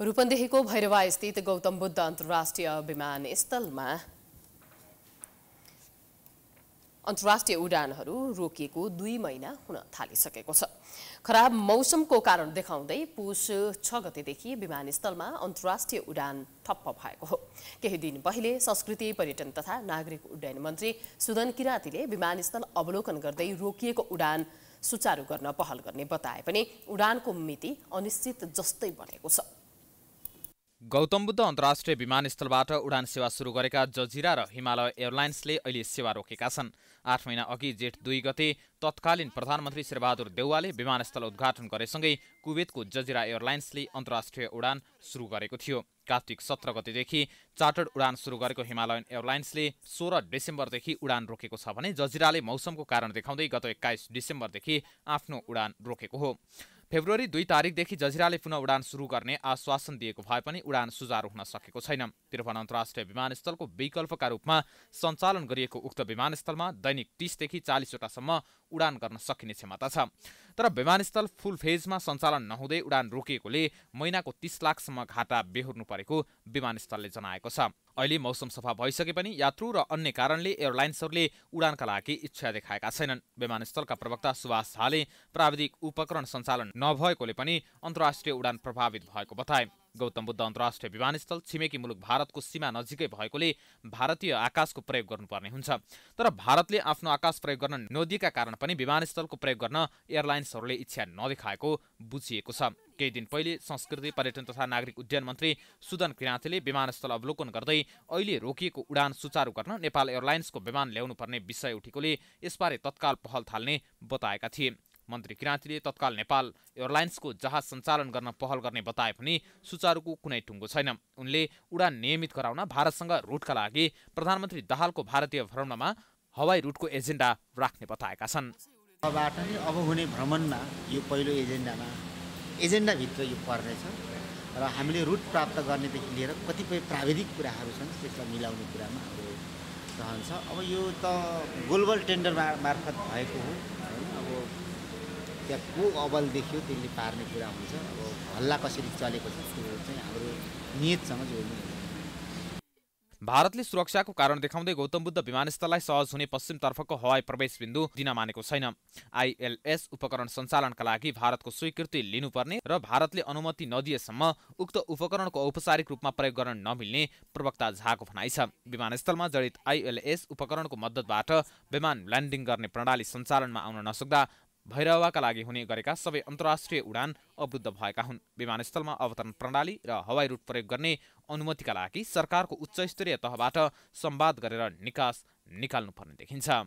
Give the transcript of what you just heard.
रूपन्देहीको भैरवास्थित गौतम बुद्ध अन्तर्राष्ट्रिय विमानस्थलमा अन्तर्राष्ट्रिय उडानहरू रोकिएको दुई महिना हुन थालिसकेको छ खराब मौसमको कारण देखाउँदै दे, पुष छ गतेदेखि विमानस्थलमा अन्तर्राष्ट्रिय उडान ठप्प भएको हो केही दिन पहिले संस्कृति पर्यटन तथा नागरिक उड्डयन मन्त्री सुदन किरातीले विमानस्थल अवलोकन गर्दै रोकिएको उडान सुचारू गर्न पहल गर्ने बताए पनि उडानको मिति अनिश्चित जस्तै बनेको छ गौतम बुद्ध अन्तर्राष्ट्रिय विमानस्थलबाट उडान सेवा सुरु गरेका जजिरा र हिमालय एयरलाइन्सले अहिले सेवा रोकेका छन् आठ महिना अघि जेठ दुई गते तत्कालीन प्रधानमन्त्री शेरबहादुर देउवाले विमानस्थल उद्घाटन गरेसँगै कुवेतको जजिरा एयरलाइन्सले अन्तर्राष्ट्रिय उडान सुरु गरेको थियो कार्तिक सत्र गतेदेखि चार्टर्ड उडान सुरु गरेको हिमालयन एयरलाइन्सले सोह्र डिसेम्बरदेखि उडान रोकेको छ भने जजिराले मौसमको कारण देखाउँदै गत एक्काइस डिसेम्बरदेखि आफ्नो उडान रोकेको हो फेब्रुअरी दुई तारिकदेखि जजिराले पुनः उडान सुरु गर्ने आश्वासन दिएको भए पनि उडान सुझारू हुन सकेको छैन त्रिभुवन अन्तर्राष्ट्रिय विमानस्थलको विकल्पका रूपमा सञ्चालन गरिएको उक्त विमानस्थलमा दैनिक तिसदेखि चालिसवटासम्म उडान गर्न सकिने क्षमता छ तर विमानस्थल फुल फेजमा सञ्चालन नहुँदै उडान रोकिएकोले महिनाको तीस लाखसम्म घाटा बेहोर्नु परेको विमानस्थलले जनाएको छ अहिले मौसम सफा भइसके पनि यात्रु र अन्य कारणले एयरलाइन्सहरूले उडानका लागि इच्छा देखाएका छैनन् विमानस्थलका प्रवक्ता सुभाष झाले प्राविधिक उपकरण सञ्चालन नभएकोले पनि अन्तर्राष्ट्रिय उडान प्रभावित भएको बताए गौतम बुद्ध अन्तर्राष्ट्रिय विमानस्थल छिमेकी मुलुक भारतको सीमा नजिकै भएकोले भारतीय आकाशको प्रयोग गर्नुपर्ने हुन्छ तर भारतले आफ्नो आकाश प्रयोग गर्न नदिएका कारण पनि विमानस्थलको प्रयोग गर्न एयरलाइन्सहरूले इच्छा नदेखाएको बुझिएको छ केही दिन पहिले संस्कृति पर्यटन तथा नागरिक उड्डयन मन्त्री सुदन किराँतीले विमानस्थल अवलोकन गर्दै अहिले रोकिएको उडान सुचारू गर्न नेपाल एयरलाइन्सको विमान ल्याउनुपर्ने विषय उठेकोले यसबारे तत्काल पहल थाल्ने बताएका थिए मन्त्री किराँतीले तत्काल नेपाल एयरलाइन्सको जहाज सञ्चालन गर्न पहल गर्ने बताए पनि सुचारूको कुनै टुङ्गो छैन उनले उडान नियमित गराउन भारतसँग रुटका लागि प्रधानमन्त्री दाहालको भारतीय भ्रमणमा हवाई रुटको एजेन्डा राख्ने बताएका छन् अब हुने भ्रमणमा यो पहिलो एजेन्डामा एजेन्डाभित्र यो पर्नेछ र हामीले रुट प्राप्त गर्नेदेखि लिएर कतिपय प्राविधिक कुराहरू छन् त्यसलाई मिलाउने कुरामा हाम्रो रहन्छ अब यो त ग्लोबल टेन्डर मार्फत भएको हो त्यहाँ को अबल देख्यो त्यसले पार्ने कुरा हुन्छ अब हल्ला कसरी चलेको छ त्यो चाहिँ हाम्रो नियतसँग जोड्नु भारतले सुरक्षाको कारण देखाउँदै गौतम बुद्ध विमानस्थललाई सहज हुने पश्चिमतर्फको हवाई प्रवेश बिन्दु दिन मानेको छैन आइएलएस उपकरण सञ्चालनका लागि भारतको स्वीकृति लिनुपर्ने र भारतले अनुमति नदिएसम्म उक्त उपकरणको औपचारिक रूपमा प्रयोग गर्न नमिल्ने प्रवक्ता झाको भनाइ छ विमानस्थलमा जडित आइएलएस उपकरणको मद्दतबाट विमान ल्यान्डिङ गर्ने प्रणाली सञ्चालनमा आउन नसक्दा भैरवाका लागि हुने गरेका सबै अन्तर्राष्ट्रिय उडान अवरुद्ध भएका हुन् विमानस्थलमा अवतरण प्रणाली र हवाई रूट प्रयोग गर्ने अनुमतिका लागि सरकारको उच्चस्तरीय तहबाट सम्वाद गरेर निकास निकाल्नुपर्ने देखिन्छ